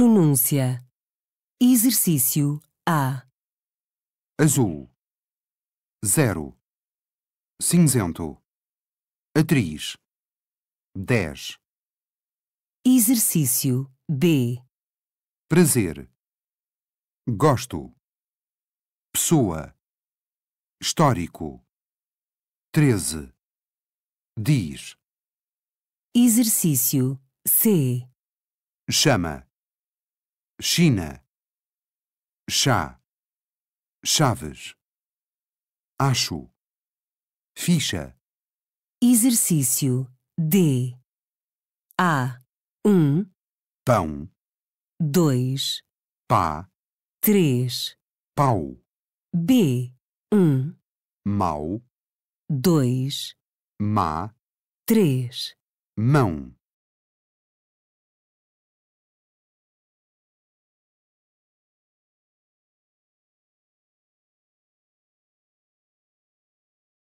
Pronúncia. Exercício A. Azul. Zero. Cinzento. Atriz. Dez. Exercício B. Prazer. Gosto. Pessoa. Histórico. Treze. Diz. Exercício C. Chama. China, chá, chaves, acho, ficha. Exercício D. A. 1. Um, pão. 2. Pá. 3. Pau. B. 1. Um, mau. 2. Má. 3. Mão.